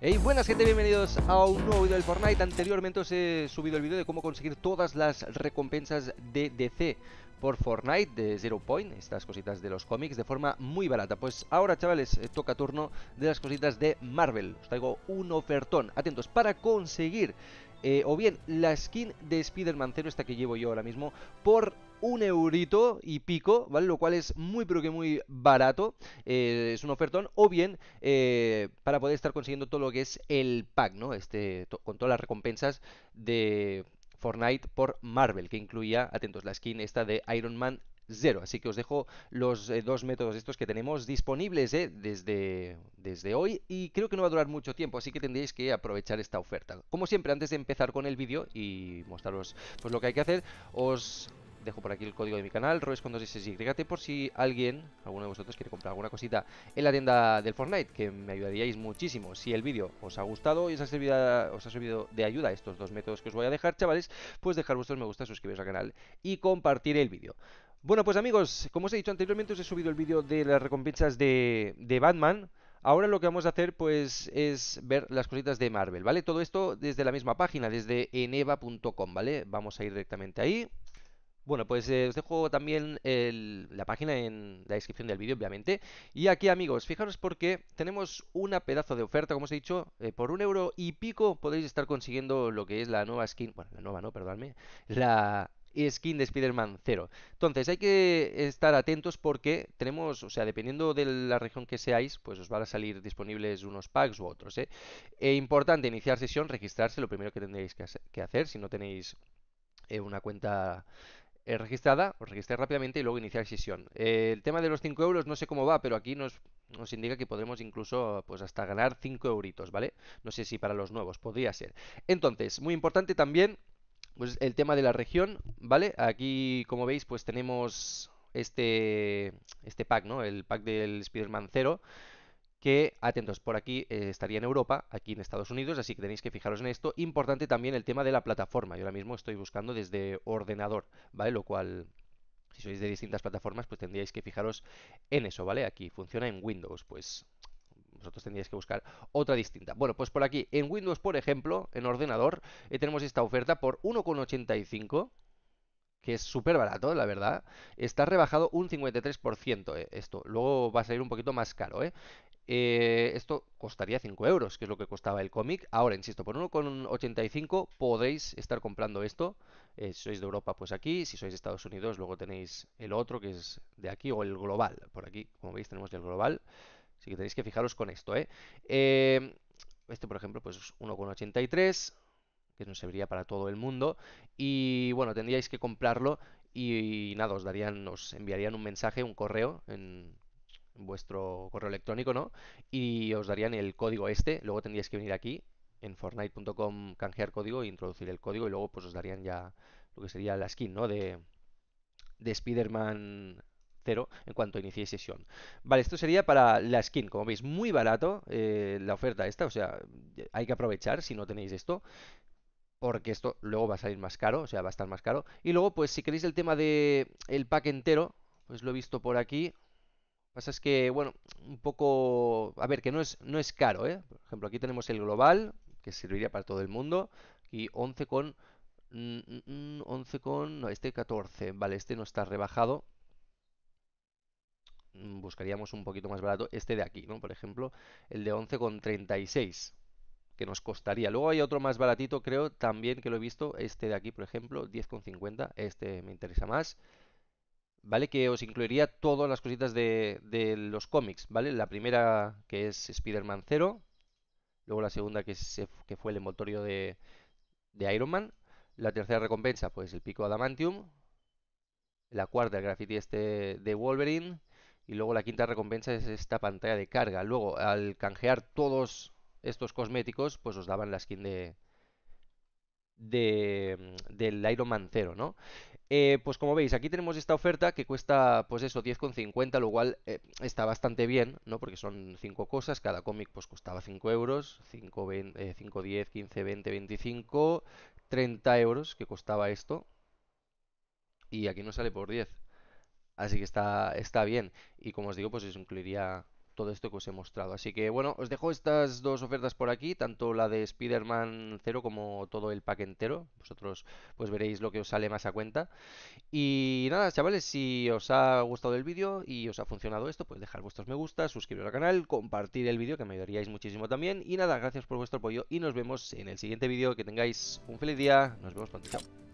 Hey, buenas gente, bienvenidos a un nuevo video del Fortnite. Anteriormente os he subido el video de cómo conseguir todas las recompensas de DC por Fortnite de Zero Point, estas cositas de los cómics, de forma muy barata. Pues ahora, chavales, eh, toca turno de las cositas de Marvel. Os traigo un ofertón. Atentos, para conseguir eh, o bien la skin de Spider-Man 0, esta que llevo yo ahora mismo, por un eurito y pico, ¿vale? Lo cual es muy pero que muy barato, eh, es un ofertón, o bien eh, para poder estar consiguiendo todo lo que es el pack, ¿no? Este, con todas las recompensas de Fortnite por Marvel, que incluía, atentos, la skin esta de Iron Man Zero. Así que os dejo los eh, dos métodos estos que tenemos disponibles desde, desde hoy y creo que no va a durar mucho tiempo, así que tendréis que aprovechar esta oferta. Como siempre, antes de empezar con el vídeo y mostraros pues, lo que hay que hacer, os Dejo por aquí el código de mi canal, Roes y por si alguien, alguno de vosotros quiere comprar alguna cosita en la tienda del Fortnite, que me ayudaríais muchísimo. Si el vídeo os ha gustado y os ha servido, de ayuda estos dos métodos que os voy a dejar, chavales, pues dejar vuestros me gusta, suscribiros al canal y compartir el vídeo. Bueno, pues amigos, como os he dicho anteriormente, os he subido el vídeo de las recompensas de, de Batman. Ahora lo que vamos a hacer pues es ver las cositas de Marvel, ¿vale? Todo esto desde la misma página, desde eneva.com, ¿vale? Vamos a ir directamente ahí. Bueno, pues eh, os dejo también el, la página en la descripción del vídeo, obviamente. Y aquí, amigos, fijaros porque tenemos una pedazo de oferta, como os he dicho. Eh, por un euro y pico podéis estar consiguiendo lo que es la nueva skin. Bueno, la nueva no, perdóname. La skin de Spider-Man 0. Entonces hay que estar atentos porque tenemos, o sea, dependiendo de la región que seáis, pues os van a salir disponibles unos packs u otros. ¿eh? E importante iniciar sesión, registrarse, lo primero que tendréis que hacer si no tenéis eh, una cuenta eh, registrada, os pues registré rápidamente y luego iniciar sesión. Eh, el tema de los 5 euros no sé cómo va, pero aquí nos, nos indica que podremos incluso pues hasta ganar 5 euritos, ¿vale? No sé si para los nuevos, podría ser. Entonces, muy importante también pues, el tema de la región, ¿vale? Aquí, como veis, pues tenemos este, este pack, ¿no? El pack del Spider-Man 0 que, atentos, por aquí eh, estaría en Europa, aquí en Estados Unidos, así que tenéis que fijaros en esto. Importante también el tema de la plataforma. Yo ahora mismo estoy buscando desde ordenador, ¿vale? Lo cual, si sois de distintas plataformas, pues tendríais que fijaros en eso, ¿vale? Aquí funciona en Windows, pues vosotros tendríais que buscar otra distinta. Bueno, pues por aquí, en Windows, por ejemplo, en ordenador, eh, tenemos esta oferta por 1,85 que es súper barato, la verdad, está rebajado un 53% eh, esto. Luego va a salir un poquito más caro, ¿eh? eh esto costaría 5 euros, que es lo que costaba el cómic. Ahora, insisto, por 1,85 podéis estar comprando esto. Eh, si sois de Europa, pues aquí. Si sois de Estados Unidos, luego tenéis el otro, que es de aquí, o el global. Por aquí, como veis, tenemos el global. Así que tenéis que fijaros con esto. ¿eh? este, por ejemplo, pues 1,83 que nos serviría para todo el mundo. Y bueno, tendríais que comprarlo y, nada, os darían, os enviarían un mensaje, un correo en vuestro correo electrónico, ¿no? Y os darían el código este, luego tendríais que venir aquí en fortnite.com canjear código e introducir el código y luego pues os darían ya lo que sería la skin, ¿no? De, de Spider-Man en cuanto iniciéis sesión. Vale, esto sería para la skin, como veis, muy barato eh, la oferta esta, o sea, hay que aprovechar si no tenéis esto porque esto luego va a salir más caro, o sea, va a estar más caro. Y luego, pues si queréis el tema de el pack entero, pues lo he visto por aquí. Lo que pasa es que, bueno, un poco... A ver, que no es, no es caro, ¿eh? Por ejemplo, aquí tenemos el global, que serviría para todo el mundo. Y 11 con... 11 con... No, este 14. Vale, este no está rebajado. Mm, buscaríamos un poquito más barato este de aquí, ¿no? Por ejemplo, el de 11 con 36 que nos costaría. Luego hay otro más baratito, creo, también que lo he visto, este de aquí, por ejemplo, 10,50, este me interesa más. ¿Vale? Que os incluiría todas las cositas de, los cómics, ¿vale? La primera que es Spider-Man 0, luego la segunda que, fue el envoltorio de, de Iron Man, la tercera recompensa, pues el pico Adamantium, la cuarta el graffiti este de Wolverine, y luego la quinta recompensa es esta pantalla de carga. Luego, al canjear todos estos cosméticos, pues os daban la skin de, mm, del Iron Man 0, ¿no? Eh, pues como veis, aquí tenemos esta oferta que cuesta, pues eso, 10,50, lo cual eh, está bastante bien, ¿no? Porque son 5 cosas, cada cómic pues costaba 5 euros, 5, 20, 10, 15, 20, 25, 30 euros que costaba esto. Y aquí no sale por 10. Así que está, está bien. Y como os digo, pues os incluiría todo esto que os he mostrado. Así que bueno, os dejo estas dos ofertas por aquí, tanto la de Spider-Man 0 como todo el pack entero. Vosotros pues veréis lo que os sale más a cuenta. Y nada, chavales, si os ha gustado el vídeo y os ha funcionado esto, pues dejar vuestros me gusta, suscribiros al canal, compartir el vídeo que me ayudaríais muchísimo también. Y nada, gracias por vuestro apoyo y nos vemos en el siguiente vídeo. Que tengáis un feliz día, nos vemos pronto, chao.